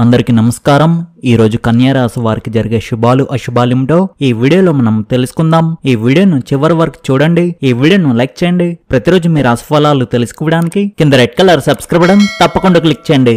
అందరికీ నమస్కారం ఈ రోజు రాశి వారికి జరిగే శుభాలు అశుభాలేమిటో ఈ వీడియోలో మనం తెలుసుకుందాం ఈ వీడియోను చివరి వరకు చూడండి ఈ వీడియోను లైక్ చేయండి ప్రతిరోజు మీ రాశిఫలాలు తెలుసుకోవడానికి కింద రెడ్ కలర్ సబ్స్క్రైబ్ బటన్ తప్పకుండా క్లిక్ చేయండి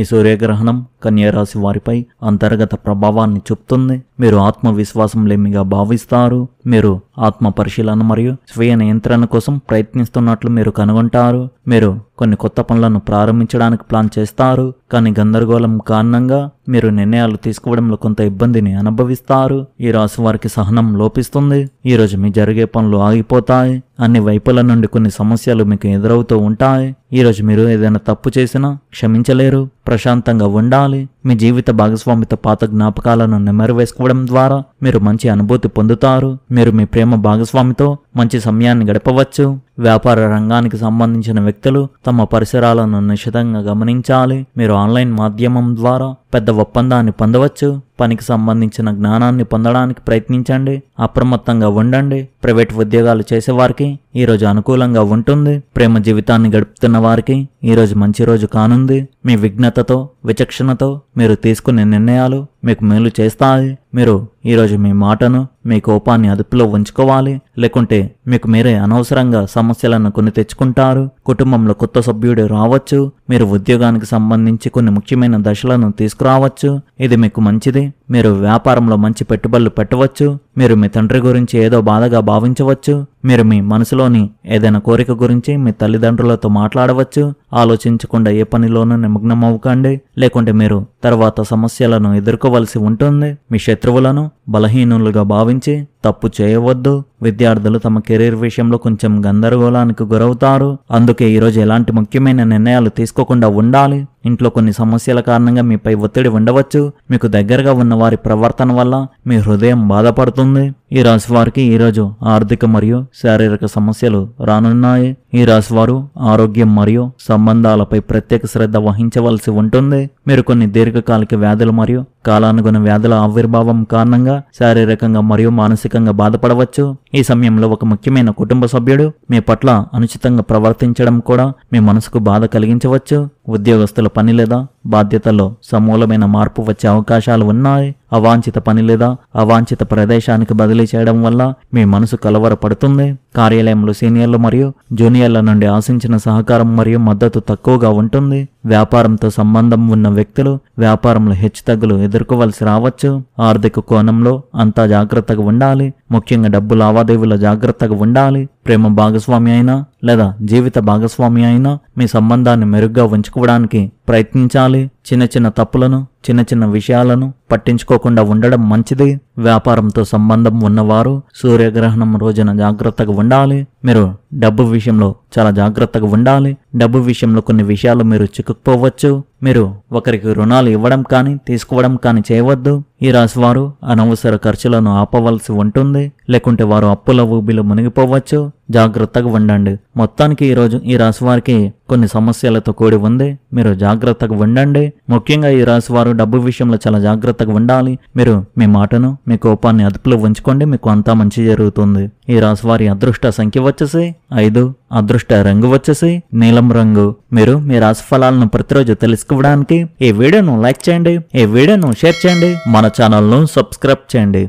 ഈ സൂര്യഗ്രഹണം కన్యరాశి వారిపై అంతర్గత ప్రభావాన్ని చూపుతుంది మీరు ఆత్మవిశ్వాసం లేమిగా భావిస్తారు మీరు ఆత్మ పరిశీలన మరియు స్వీయ నియంత్రణ కోసం ప్రయత్నిస్తున్నట్లు మీరు కనుగొంటారు మీరు కొన్ని కొత్త పనులను ప్రారంభించడానికి ప్లాన్ చేస్తారు కానీ గందరగోళం కారణంగా మీరు నిర్ణయాలు తీసుకోవడంలో కొంత ఇబ్బందిని అనుభవిస్తారు ఈ రాశి వారికి సహనం లోపిస్తుంది ఈ రోజు మీ జరిగే పనులు ఆగిపోతాయి అన్ని వైపుల నుండి కొన్ని సమస్యలు మీకు ఎదురవుతూ ఉంటాయి ఈరోజు మీరు ఏదైనా తప్పు చేసినా క్షమించలేరు ప్రశాంతంగా ఉండాలి ఉండాలి మీ జీవిత భాగస్వామితో పాత జ్ఞాపకాలను నెమరు వేసుకోవడం ద్వారా మీరు మంచి అనుభూతి పొందుతారు మీరు మీ ప్రేమ భాగస్వామితో మంచి సమయాన్ని గడపవచ్చు వ్యాపార రంగానికి సంబంధించిన వ్యక్తులు తమ పరిసరాలను నిశితంగా గమనించాలి మీరు ఆన్లైన్ మాధ్యమం ద్వారా పెద్ద ఒప్పందాన్ని పొందవచ్చు పనికి సంబంధించిన జ్ఞానాన్ని పొందడానికి ప్రయత్నించండి అప్రమత్తంగా ఉండండి ప్రైవేట్ ఉద్యోగాలు చేసేవారికి ఈరోజు అనుకూలంగా ఉంటుంది ప్రేమ జీవితాన్ని గడుపుతున్న వారికి ఈరోజు మంచి రోజు కానుంది మీ విఘ్నతతో విచక్షణతో మీరు తీసుకునే నిర్ణయాలు మీకు మేలు చేస్తాయి మీరు ఈరోజు మీ మాటను మీ కోపాన్ని అదుపులో ఉంచుకోవాలి లేకుంటే మీకు మీరే అనవసరంగా సమస్యలను కొని తెచ్చుకుంటారు కుటుంబంలో కొత్త సభ్యుడు రావచ్చు మీరు ఉద్యోగానికి సంబంధించి కొన్ని ముఖ్యమైన దశలను తీసుకురావచ్చు ఇది మీకు మంచిది మీరు వ్యాపారంలో మంచి పెట్టుబడులు పెట్టవచ్చు మీరు మీ తండ్రి గురించి ఏదో బాధగా భావించవచ్చు మీరు మీ మనసులోని ఏదైనా కోరిక గురించి మీ తల్లిదండ్రులతో మాట్లాడవచ్చు ఆలోచించకుండా ఏ పనిలోనూ నిమగ్నం అవ్వకండి లేకుంటే మీరు తర్వాత సమస్యలను ఎదుర్కోవలసి ఉంటుంది మీ శత్రువులను బలహీనులుగా భావించి తప్పు చేయవద్దు విద్యార్థులు తమ కెరీర్ విషయంలో కొంచెం గందరగోళానికి గురవుతారు అందుకే ఈరోజు ఎలాంటి ముఖ్యమైన నిర్ణయాలు తీసుకోకుండా ఉండాలి ఇంట్లో కొన్ని సమస్యల కారణంగా మీపై ఒత్తిడి ఉండవచ్చు మీకు దగ్గరగా ఉన్న వారి ప్రవర్తన వల్ల మీ హృదయం బాధపడుతుంది ఈ రాశి వారికి ఈరోజు ఆర్థిక మరియు శారీరక సమస్యలు రానున్నాయి ఈ రాశి వారు ఆరోగ్యం మరియు సంబంధాలపై ప్రత్యేక శ్రద్ధ వహించవలసి ఉంటుంది మీరు కొన్ని దీర్ఘకాలిక వ్యాధులు మరియు కాలానుగుణ వ్యాధుల ఆవిర్భావం కారణంగా శారీరకంగా మరియు మానసికంగా బాధపడవచ్చు ఈ సమయంలో ఒక ముఖ్యమైన కుటుంబ సభ్యుడు మీ పట్ల అనుచితంగా ప్రవర్తించడం కూడా మీ మనసుకు బాధ కలిగించవచ్చు ఉద్యోగస్తుల పని లేదా బాధ్యతల్లో సమూలమైన మార్పు వచ్చే అవకాశాలు ఉన్నాయి అవాంఛిత పని లేదా అవాంఛిత ప్రదేశానికి బదిలీ చేయడం వల్ల మీ మనసు కలవరపడుతుంది కార్యాలయంలో సీనియర్లు మరియు జూనియర్ల నుండి ఆశించిన సహకారం మరియు మద్దతు తక్కువగా ఉంటుంది వ్యాపారంతో సంబంధం ఉన్న వ్యక్తులు వ్యాపారంలో హెచ్చుతగ్గులు ఎదుర్కోవలసి రావచ్చు ఆర్థిక కోణంలో అంతా జాగ్రత్తగా ఉండాలి ముఖ్యంగా డబ్బు లావా లావాదేవీలో జాగ్రత్తగా ఉండాలి ప్రేమ భాగస్వామి అయినా లేదా జీవిత భాగస్వామి అయినా మీ సంబంధాన్ని మెరుగ్గా ఉంచుకోవడానికి ప్రయత్నించాలి చిన్న చిన్న తప్పులను చిన్న చిన్న విషయాలను పట్టించుకోకుండా ఉండడం మంచిది వ్యాపారంతో సంబంధం ఉన్నవారు సూర్యగ్రహణం రోజున జాగ్రత్తగా ఉండాలి మీరు డబ్బు విషయంలో చాలా జాగ్రత్తగా ఉండాలి డబ్బు విషయంలో కొన్ని విషయాలు మీరు చిక్కుకుపోవచ్చు మీరు ఒకరికి రుణాలు ఇవ్వడం కానీ తీసుకోవడం కానీ చేయవద్దు ఈ రాశివారు అనవసర ఖర్చులను ఆపవలసి ఉంటుంది లేకుంటే వారు అప్పుల ఊబిలో మునిగిపోవచ్చు జాగ్రత్తగా ఉండండి మొత్తానికి ఈరోజు ఈ రాశి వారికి కొన్ని సమస్యలతో కూడి ఉంది మీరు జాగ్రత్తగా ఉండండి ముఖ్యంగా ఈ రాశి వారు డబ్బు విషయంలో చాలా జాగ్రత్తగా ఉండాలి మీరు మీ మాటను మీ కోపాన్ని అదుపులో ఉంచుకోండి మీకు అంతా మంచి జరుగుతుంది ఈ రాశి వారి అదృష్ట సంఖ్య వచ్చేసి ఐదు అదృష్ట రంగు వచ్చేసి నీలం రంగు మీరు మీ రాశి ఫలాలను ప్రతిరోజు తెలుసుకోవడానికి ఈ వీడియోను లైక్ చేయండి ఈ వీడియోను షేర్ చేయండి మన ఛానల్ను సబ్స్క్రైబ్ చేయండి